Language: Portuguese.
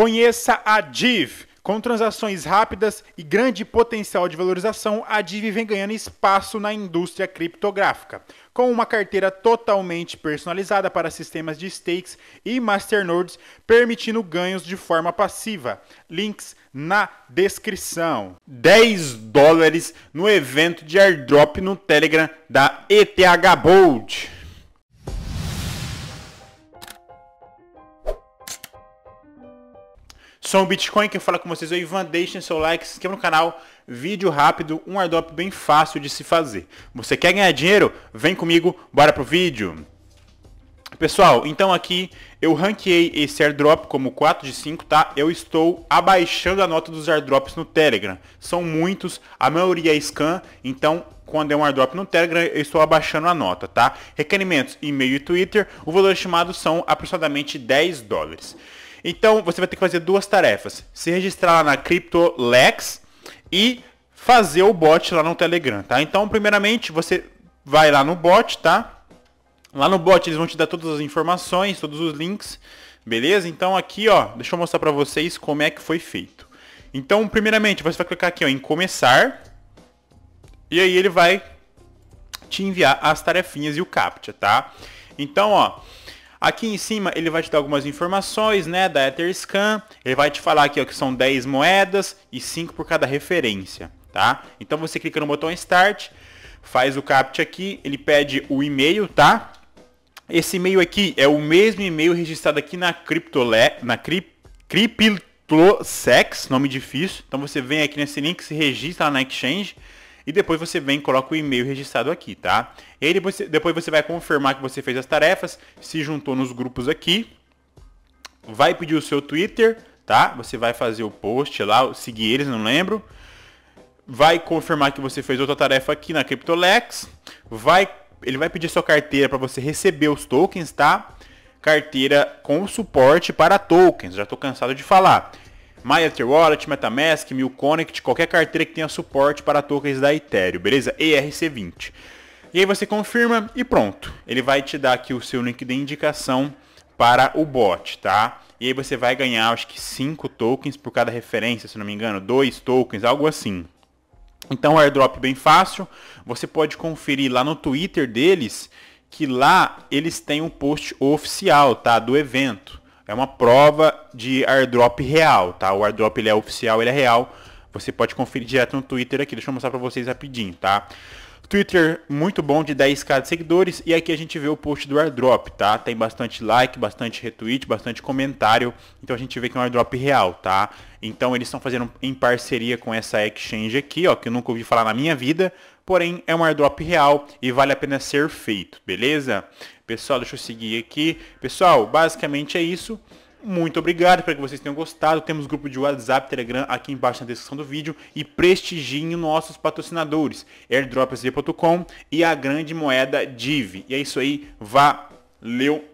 Conheça a DIV. Com transações rápidas e grande potencial de valorização, a DIV vem ganhando espaço na indústria criptográfica. Com uma carteira totalmente personalizada para sistemas de stakes e masternodes, permitindo ganhos de forma passiva. Links na descrição. 10 dólares no evento de airdrop no Telegram da ETH Bold. Sou o Bitcoin, quem fala com vocês é o Ivan, deixem seu like, se inscreva no canal, vídeo rápido, um airdrop bem fácil de se fazer. Você quer ganhar dinheiro? Vem comigo, bora pro vídeo! Pessoal, então aqui eu ranqueei esse airdrop como 4 de 5, tá? Eu estou abaixando a nota dos airdrops no Telegram. São muitos, a maioria é scan, então quando é um airdrop no Telegram, eu estou abaixando a nota, tá? Requerimentos, e-mail e Twitter, o valor estimado são aproximadamente 10 dólares. Então você vai ter que fazer duas tarefas. Se registrar lá na CryptoLex e fazer o bot lá no Telegram, tá? Então, primeiramente, você vai lá no bot, tá? Lá no bot eles vão te dar todas as informações, todos os links, beleza? Então aqui, ó, deixa eu mostrar para vocês como é que foi feito. Então, primeiramente, você vai clicar aqui ó, em começar e aí ele vai te enviar as tarefinhas e o CAPTCHA, tá? Então, ó, Aqui em cima ele vai te dar algumas informações, né, da Etherscan. Ele vai te falar aqui ó, que são 10 moedas e 5 por cada referência, tá? Então você clica no botão Start, faz o captcha aqui, ele pede o e-mail, tá? Esse e-mail aqui é o mesmo e-mail registrado aqui na Cryptole, na cri, Cryptosex, nome difícil. Então você vem aqui nesse link, se registra lá na Exchange. E depois você vem e coloca o e-mail registrado aqui, tá? E aí depois, depois você vai confirmar que você fez as tarefas, se juntou nos grupos aqui, vai pedir o seu Twitter, tá? Você vai fazer o post lá, seguir eles, não lembro. Vai confirmar que você fez outra tarefa aqui na Cryptolex. Vai, ele vai pedir sua carteira para você receber os tokens, tá? Carteira com suporte para tokens, já estou cansado de falar. MyEtherWallet, MetaMask, MilConnect, qualquer carteira que tenha suporte para tokens da Ethereum, beleza? ERC20. E aí você confirma e pronto. Ele vai te dar aqui o seu link de indicação para o bot, tá? E aí você vai ganhar, acho que 5 tokens por cada referência, se não me engano, 2 tokens, algo assim. Então, airdrop bem fácil. Você pode conferir lá no Twitter deles, que lá eles têm um post oficial, tá, do evento. É uma prova de airdrop real, tá? O airdrop ele é oficial, ele é real. Você pode conferir direto no Twitter aqui. Deixa eu mostrar para vocês rapidinho, tá? Twitter muito bom de 10k de seguidores e aqui a gente vê o post do airdrop, tá? Tem bastante like, bastante retweet, bastante comentário, então a gente vê que é um airdrop real, tá? Então eles estão fazendo em parceria com essa exchange aqui, ó, que eu nunca ouvi falar na minha vida, porém é um airdrop real e vale a pena ser feito, beleza? Pessoal, deixa eu seguir aqui. Pessoal, basicamente é isso. Muito obrigado, espero que vocês tenham gostado. Temos grupo de WhatsApp, Telegram aqui embaixo na descrição do vídeo e prestigiem nossos patrocinadores, airdropsv.com e a grande moeda DIV. E é isso aí, valeu!